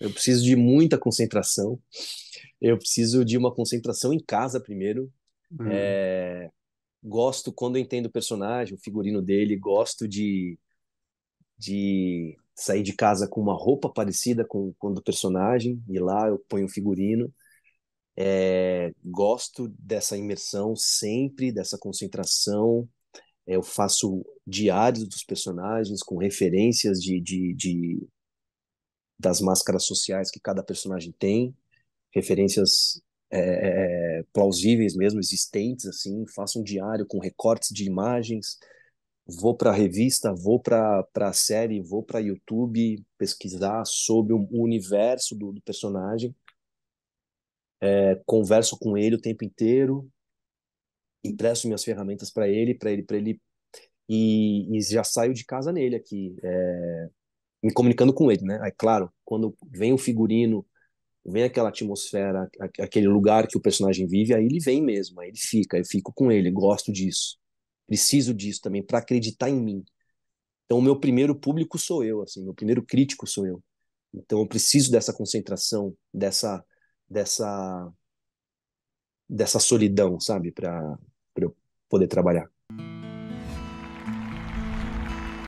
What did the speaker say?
Eu preciso de muita concentração. Eu preciso de uma concentração em casa primeiro. Uhum. É, gosto quando entendo o personagem, o figurino dele. Gosto de, de sair de casa com uma roupa parecida com, com do personagem. E lá eu ponho o figurino. É, gosto dessa imersão sempre, dessa concentração. É, eu faço diários dos personagens com referências de, de, de das máscaras sociais que cada personagem tem, referências é, é, é, plausíveis mesmo, existentes, assim, faço um diário com recortes de imagens, vou para a revista, vou para a série, vou para YouTube pesquisar sobre o universo do, do personagem, é, converso com ele o tempo inteiro, impresso minhas ferramentas para ele, para ele, para ele, e, e, já saio de casa nele aqui. É, me comunicando com ele, né? Aí, claro, quando vem o figurino, vem aquela atmosfera, aquele lugar que o personagem vive, aí ele vem mesmo, aí ele fica, eu fico com ele, gosto disso, preciso disso também para acreditar em mim. Então, o meu primeiro público sou eu, assim, meu primeiro crítico sou eu. Então, eu preciso dessa concentração, dessa dessa dessa solidão, sabe, para eu poder trabalhar.